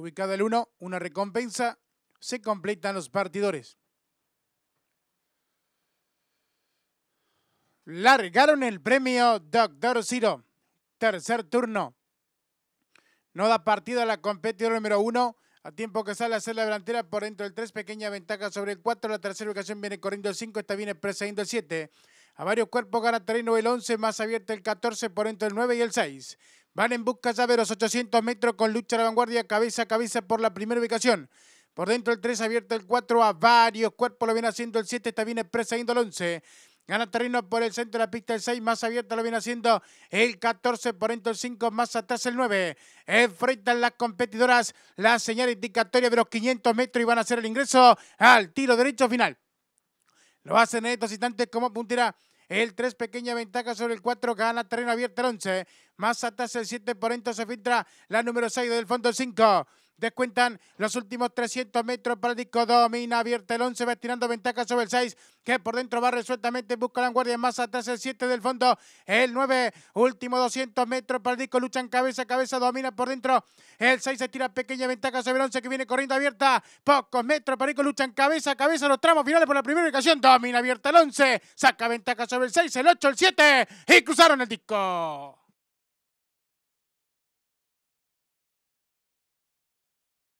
Ubicada el 1, una recompensa. Se completan los partidores. Largaron el premio Doctor Ciro. Tercer turno. No da partido a la competidora número 1. A tiempo que sale a hacer la delantera por dentro del 3, pequeña ventaja sobre el 4. La tercera ubicación viene corriendo el 5, esta viene precediendo el 7. A varios cuerpos gana terreno el 11, más abierto el 14 por dentro del 9 y el 6. Van en busca ya de los 800 metros con lucha de la vanguardia, cabeza a cabeza por la primera ubicación. Por dentro el 3 abierto el 4 a varios cuerpos, lo viene haciendo el 7, está bien expresa yendo el 11. Gana terreno por el centro de la pista el 6, más abierto lo viene haciendo el 14, por dentro el 5, más atrás el 9. Enfrentan las competidoras la señal indicatoria de los 500 metros y van a hacer el ingreso al tiro derecho final. Lo hacen en estos instantes como puntera el 3, pequeña ventaja sobre el 4, gana terreno abierto el 11. Más atrás el 7 por se filtra la número 6 del fondo 5. Descuentan los últimos 300 metros para el disco domina abierta el 11 va tirando ventaja sobre el 6 que por dentro va resueltamente busca la guardia más atrás el 7 del fondo el 9 último 200 metros para el disco luchan cabeza a cabeza domina por dentro el 6 se tira pequeña ventaja sobre el 11 que viene corriendo abierta pocos metros para el disco luchan cabeza a cabeza los tramos finales por la primera ocasión domina abierta el 11 saca ventaja sobre el 6 el 8 el 7 y cruzaron el disco